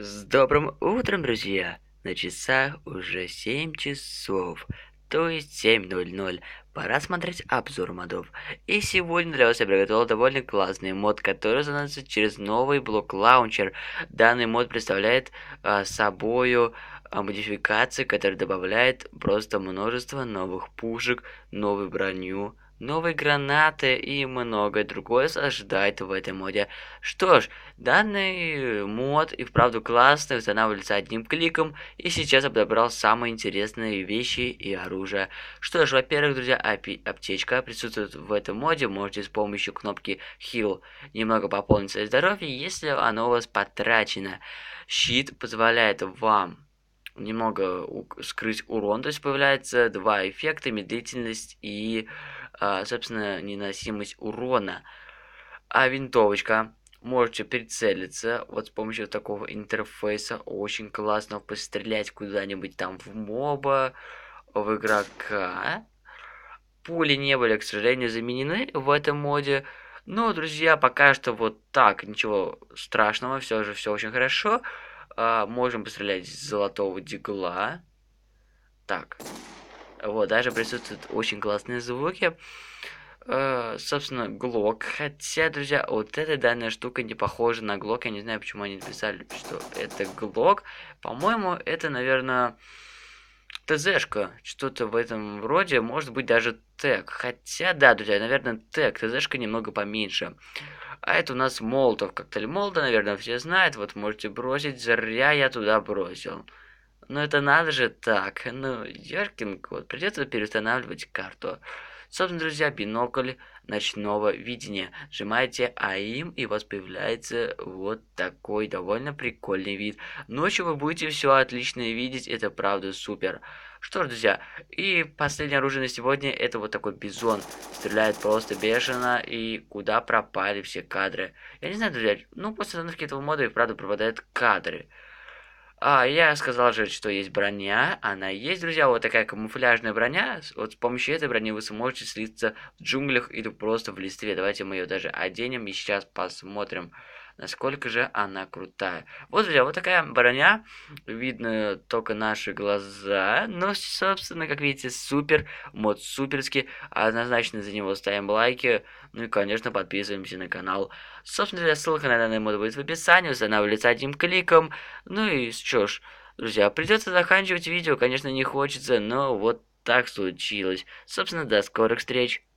С добрым утром, друзья! На часах уже 7 часов, то есть 7.00. Пора смотреть обзор модов. И сегодня для вас я приготовил довольно классный мод, который заносится через новый блок лаунчер. Данный мод представляет э, собою э, модификации, которая добавляет просто множество новых пушек, новую броню, новые гранаты и многое другое ожидает в этом моде. Что ж, данный мод и вправду классный, устанавливается одним кликом, и сейчас я подобрал самые интересные вещи и оружие. Что ж, во-первых, друзья, аптечка присутствует в этом моде, можете с помощью кнопки Heal немного пополнить свое здоровье, если оно у вас потрачено. Щит позволяет вам немного скрыть урон, то есть появляется два эффекта, медлительность и а, собственно, неносимость урона. А винтовочка можете прицелиться вот с помощью такого интерфейса. Очень классно пострелять куда-нибудь там в моба, в игрока. Пули не были, к сожалению, заменены в этом моде. Но, друзья, пока что вот так, ничего страшного, все же все очень хорошо. А, можем пострелять с золотого дигла. Так. Вот, даже присутствуют очень классные звуки. Э, собственно, Глок. Хотя, друзья, вот эта данная штука не похожа на Глок. Я не знаю, почему они написали, что это Глок. По-моему, это, наверное, ТЗшка. Что-то в этом роде. Может быть, даже Тег. Хотя, да, друзья, наверное, Тег. ТЗшка немного поменьше. А это у нас Молотов. Коктейль Молда, наверное, все знают. Вот можете бросить. Зря я туда бросил. Ну это надо же так. Ну, Еркин кот. Придется переустанавливать карту. Собственно, друзья, бинокль ночного видения. Нажимаете АИМ, и у вас появляется вот такой довольно прикольный вид. Ночью вы будете все отлично видеть, это правда супер. Что ж, друзья, и последнее оружие на сегодня, это вот такой бизон. Стреляет просто бешено, и куда пропали все кадры. Я не знаю, друзья, ну после установки этого мода и правда пропадают кадры. А, я сказал же, что есть броня, она есть, друзья, вот такая камуфляжная броня. Вот с помощью этой брони вы сможете слиться в джунглях или просто в листве. Давайте мы ее даже оденем и сейчас посмотрим насколько же она крутая. Вот, друзья, вот такая броня. Видно только наши глаза. Но, собственно, как видите, супер. Мод суперский. Однозначно за него ставим лайки. Ну и, конечно, подписываемся на канал. Собственно, друзья, ссылка на данный мод будет в описании. Устанавливается одним кликом. Ну и что ж, друзья, придется заканчивать видео. Конечно, не хочется, но вот так случилось. Собственно, до скорых встреч.